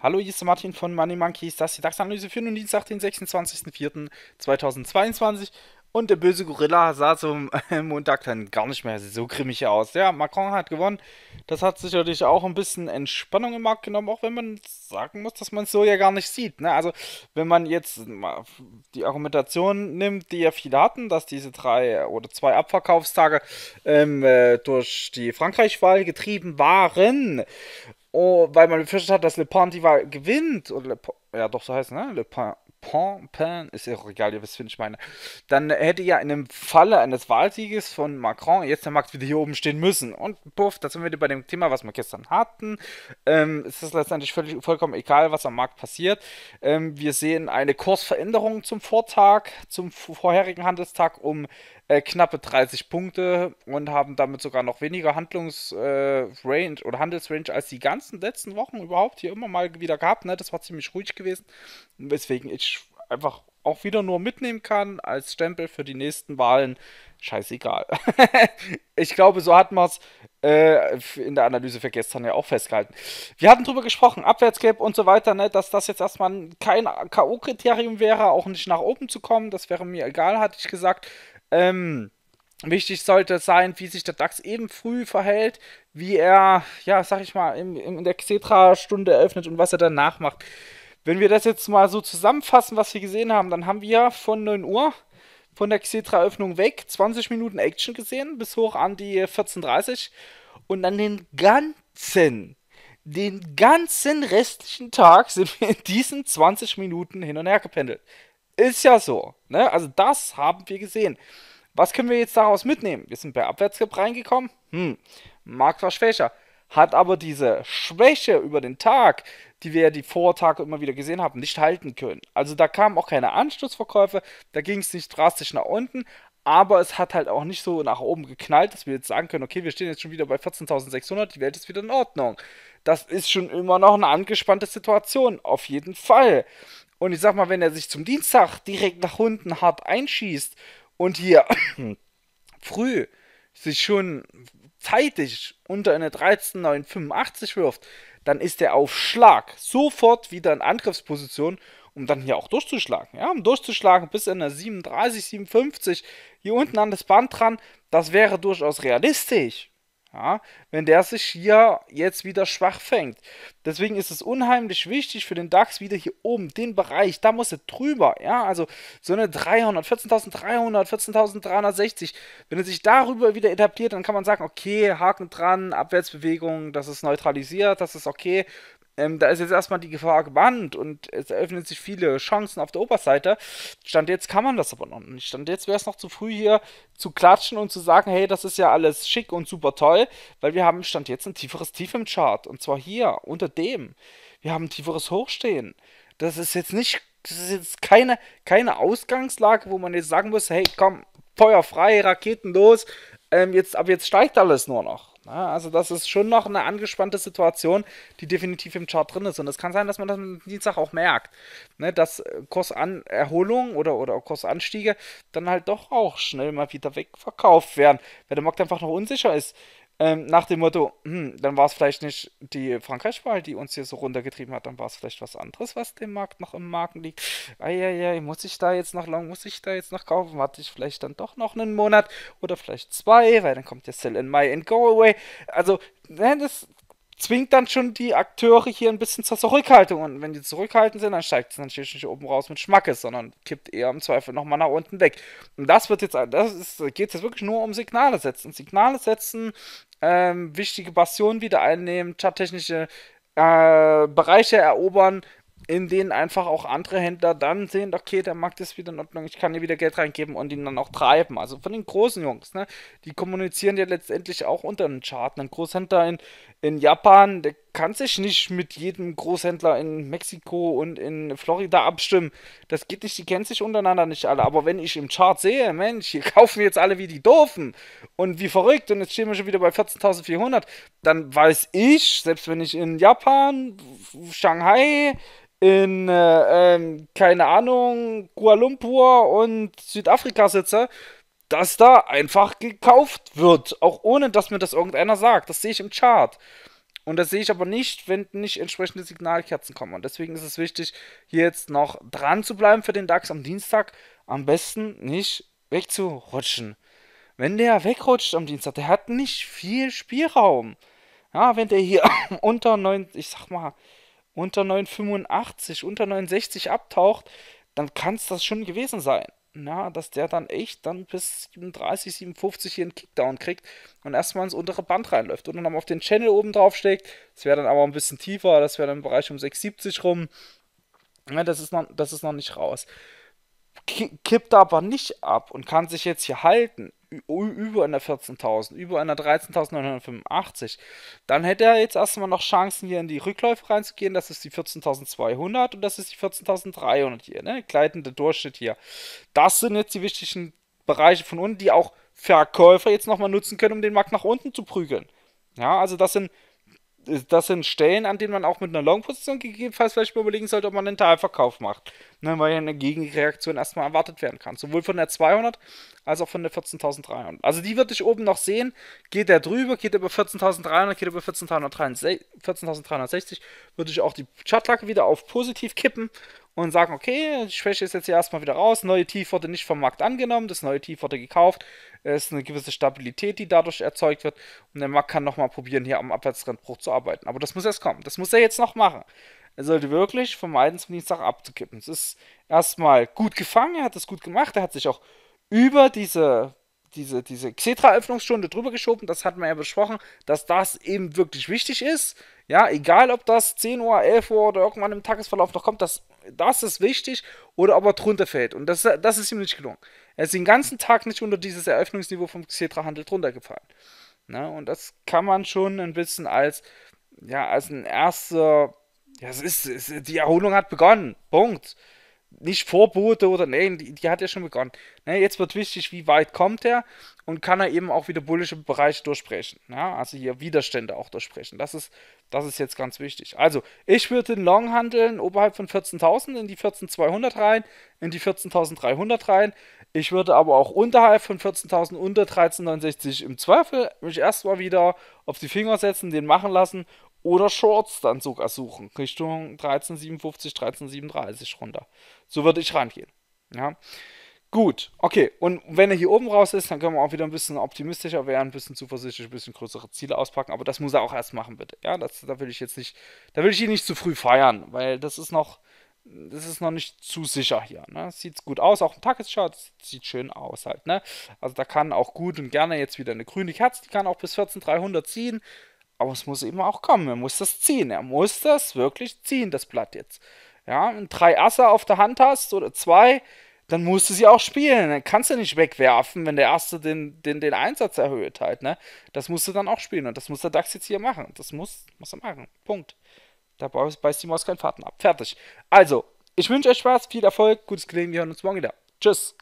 Hallo, hier ist der Martin von Money Monkeys. Das ist die DAX-Analyse für den Dienstag, den 26.04.2022. Und der böse Gorilla sah zum Montag dann gar nicht mehr so grimmig aus. Ja, Macron hat gewonnen. Das hat sicherlich auch ein bisschen Entspannung im Markt genommen, auch wenn man sagen muss, dass man es so ja gar nicht sieht. Ne? Also, wenn man jetzt mal die Argumentation nimmt, die ja viele hatten, dass diese drei oder zwei Abverkaufstage ähm, äh, durch die Frankreich-Wahl getrieben waren, oh, weil man befürchtet hat, dass Le Pen die Wahl gewinnt. Oder Le Pen, ja, doch, so heißt es, ne? Le Pen. Pan, ist ja auch egal, ihr wisst, ich meine. Dann hätte ja in dem Falle eines Wahlsieges von Macron jetzt der Markt wieder hier oben stehen müssen. Und puff, da sind wir wieder bei dem Thema, was wir gestern hatten. Ähm, es ist letztendlich völlig, vollkommen egal, was am Markt passiert. Ähm, wir sehen eine Kursveränderung zum Vortag, zum vorherigen Handelstag um äh, knappe 30 Punkte und haben damit sogar noch weniger Handlungsrange äh, oder Handelsrange als die ganzen letzten Wochen überhaupt hier immer mal wieder gehabt. Ne? Das war ziemlich ruhig gewesen, weswegen ich einfach auch wieder nur mitnehmen kann als Stempel für die nächsten Wahlen. Scheißegal. ich glaube, so hat man es äh, in der Analyse für gestern ja auch festgehalten. Wir hatten drüber gesprochen, Abwärtsgap und so weiter, ne, dass das jetzt erstmal kein K.O.-Kriterium wäre, auch nicht nach oben zu kommen. Das wäre mir egal, hatte ich gesagt. Ähm, wichtig sollte sein, wie sich der DAX eben früh verhält, wie er, ja, sag ich mal, in, in der Xetra-Stunde eröffnet und was er danach macht. Wenn wir das jetzt mal so zusammenfassen, was wir gesehen haben, dann haben wir von 9 Uhr von der Xetra-Öffnung weg 20 Minuten Action gesehen, bis hoch an die 14.30 Uhr und dann den ganzen, den ganzen restlichen Tag sind wir in diesen 20 Minuten hin und her gependelt. Ist ja so. Ne? Also das haben wir gesehen. Was können wir jetzt daraus mitnehmen? Wir sind bei Abwärtskip reingekommen. Hm, Markt war schwächer. Hat aber diese Schwäche über den Tag, die wir ja die Vortage immer wieder gesehen haben, nicht halten können. Also da kamen auch keine Anschlussverkäufe, da ging es nicht drastisch nach unten, aber es hat halt auch nicht so nach oben geknallt, dass wir jetzt sagen können, okay, wir stehen jetzt schon wieder bei 14.600, die Welt ist wieder in Ordnung. Das ist schon immer noch eine angespannte Situation, auf jeden Fall. Und ich sag mal, wenn er sich zum Dienstag direkt nach unten hart einschießt und hier hm. früh sich schon zeitig unter eine 13,985 wirft, dann ist er auf Schlag sofort wieder in Angriffsposition, um dann hier auch durchzuschlagen. Ja, um durchzuschlagen bis in der 37, 57 hier unten an das Band dran, das wäre durchaus realistisch. Ja, wenn der sich hier jetzt wieder schwach fängt. Deswegen ist es unheimlich wichtig für den DAX wieder hier oben, den Bereich, da muss er drüber. Ja, also so eine 300, 14.300, 14.360. Wenn er sich darüber wieder etabliert, dann kann man sagen, okay, Haken dran, Abwärtsbewegung, das ist neutralisiert, das ist okay. Ähm, da ist jetzt erstmal die Gefahr gebannt und es eröffnen sich viele Chancen auf der Oberseite. Stand jetzt kann man das aber noch nicht. Stand jetzt wäre es noch zu früh hier zu klatschen und zu sagen, hey, das ist ja alles schick und super toll, weil wir haben Stand jetzt ein tieferes Tief im Chart und zwar hier unter dem. Wir haben ein tieferes Hochstehen. Das ist jetzt nicht, das ist jetzt keine, keine Ausgangslage, wo man jetzt sagen muss, hey, komm, Feuer frei, Raketen los, ähm, jetzt, ab jetzt steigt alles nur noch ja, ne? also das ist schon noch eine angespannte Situation, die definitiv im Chart drin ist. Und es kann sein, dass man das am Dienstag auch merkt, ne, dass äh, Kursanerholungen oder, oder Kursanstiege dann halt doch auch schnell mal wieder wegverkauft werden, weil der Markt einfach noch unsicher ist. Ähm, nach dem Motto, hm, dann war es vielleicht nicht die Frankreich-Wahl, die uns hier so runtergetrieben hat, dann war es vielleicht was anderes, was dem Markt noch im Marken liegt. Eieiei, muss ich da jetzt noch lang, muss ich da jetzt noch kaufen? Warte ich vielleicht dann doch noch einen Monat oder vielleicht zwei, weil dann kommt der Sell in May and Go Away. Also, ne, das zwingt dann schon die Akteure hier ein bisschen zur Zurückhaltung. Und wenn die zurückhaltend sind, dann steigt es natürlich nicht oben raus mit Schmackes, sondern kippt eher im Zweifel nochmal nach unten weg. Und das wird jetzt, das geht jetzt wirklich nur um Signale setzen. Signale setzen ähm, wichtige Bastionen wieder einnehmen, charttechnische äh, Bereiche erobern, in denen einfach auch andere Händler dann sehen, okay, der Markt ist wieder in Ordnung, ich kann hier wieder Geld reingeben und ihn dann auch treiben. Also von den großen Jungs, ne? Die kommunizieren ja letztendlich auch unter den Charten. Ein Großhändler in, in Japan, der kannst dich nicht mit jedem Großhändler in Mexiko und in Florida abstimmen. Das geht nicht, die kennen sich untereinander nicht alle. Aber wenn ich im Chart sehe, Mensch, hier kaufen jetzt alle wie die Doofen und wie verrückt und jetzt stehen wir schon wieder bei 14.400, dann weiß ich, selbst wenn ich in Japan, Shanghai, in, äh, äh, keine Ahnung, Kuala Lumpur und Südafrika sitze, dass da einfach gekauft wird, auch ohne dass mir das irgendeiner sagt. Das sehe ich im Chart. Und das sehe ich aber nicht, wenn nicht entsprechende Signalkerzen kommen. Und deswegen ist es wichtig, hier jetzt noch dran zu bleiben für den DAX am Dienstag. Am besten nicht wegzurutschen. Wenn der wegrutscht am Dienstag, der hat nicht viel Spielraum. Ja, wenn der hier unter 9, ich sag mal, unter 9,85, unter 69 abtaucht, dann kann es das schon gewesen sein na, dass der dann echt dann bis 37, 57 hier einen Kickdown kriegt und erstmal ins untere Band reinläuft und dann auf den Channel oben drauf steckt. Das wäre dann aber ein bisschen tiefer, das wäre dann im Bereich um 670 rum. Ja, das, ist noch, das ist noch nicht raus. Kippt aber nicht ab und kann sich jetzt hier halten über einer 14.000, über einer 13.985, dann hätte er jetzt erstmal noch Chancen, hier in die Rückläufe reinzugehen. Das ist die 14.200 und das ist die 14.300 hier, ne? Gleitende Durchschnitt hier. Das sind jetzt die wichtigen Bereiche von unten, die auch Verkäufer jetzt nochmal nutzen können, um den Markt nach unten zu prügeln. Ja, also das sind das sind Stellen, an denen man auch mit einer Long-Position gegebenenfalls vielleicht mal überlegen sollte, ob man einen Teilverkauf macht ne, weil ja eine Gegenreaktion erstmal erwartet werden kann. Sowohl von der 200 als auch von der 14.300. Also die würde ich oben noch sehen. Geht der drüber, geht über 14.300, geht über 14.360, würde ich auch die Chartlacke wieder auf positiv kippen und sagen, okay, die Schwäche ist jetzt hier erstmal wieder raus, neue Tief wurde nicht vom Markt angenommen, das neue Tief wurde gekauft, es ist eine gewisse Stabilität, die dadurch erzeugt wird und der Markt kann nochmal probieren, hier am Abwärtstrendbruch zu arbeiten. Aber das muss erst kommen, das muss er jetzt noch machen. Er sollte wirklich vermeiden, zum Dienstag abzukippen. Es ist erstmal gut gefangen, er hat es gut gemacht, er hat sich auch über diese, diese, diese Xetra-Öffnungsstunde drüber geschoben, das hat man ja besprochen, dass das eben wirklich wichtig ist. Ja, egal ob das 10 Uhr, 11 Uhr oder irgendwann im Tagesverlauf noch kommt, das, das ist wichtig oder ob er drunter fällt. Und das, das ist ihm nicht gelungen. Er ist den ganzen Tag nicht unter dieses Eröffnungsniveau vom Xetra-Handel drunter gefallen. Ne? Und das kann man schon ein bisschen als, ja, als ein erster ja, es ist, es, die Erholung hat begonnen. Punkt. Nicht Vorbote oder nein, die, die, hat ja schon begonnen. Ne, jetzt wird wichtig, wie weit kommt er und kann er eben auch wieder bullische Bereiche durchbrechen. Ja, also hier Widerstände auch durchbrechen. Das ist, das ist jetzt ganz wichtig. Also, ich würde den Long handeln oberhalb von 14.000 in die 14.200 rein, in die 14.300 rein. Ich würde aber auch unterhalb von 14.000 unter 1369 im Zweifel mich erstmal wieder auf die Finger setzen, den machen lassen oder Shorts dann sogar suchen, Richtung 1357, 1337 runter. So würde ich rangehen. Ja. Gut, okay. Und wenn er hier oben raus ist, dann können wir auch wieder ein bisschen optimistischer werden, ein bisschen zuversichtlich, ein bisschen größere Ziele auspacken. Aber das muss er auch erst machen, bitte. Ja, das, da will ich jetzt nicht, da will ich ihn nicht zu früh feiern, weil das ist noch, das ist noch nicht zu sicher hier. Ne? Sieht gut aus, auch im Tageschart sieht schön aus halt. Ne? Also da kann auch gut und gerne jetzt wieder eine grüne Kerze, die kann auch bis 14300 ziehen. Aber es muss eben auch kommen. Er muss das ziehen. Er muss das wirklich ziehen, das Blatt jetzt. Ja, wenn drei Asse auf der Hand hast oder zwei, dann musst du sie auch spielen. Dann kannst du nicht wegwerfen, wenn der Erste den, den, den Einsatz erhöht halt. Ne? Das musst du dann auch spielen. Und das muss der DAX jetzt hier machen. Das muss, muss er machen. Punkt. Da beißt die Maus keinen Faden ab. Fertig. Also, ich wünsche euch Spaß, viel Erfolg, gutes Gelingen. Wir hören uns morgen wieder. Tschüss.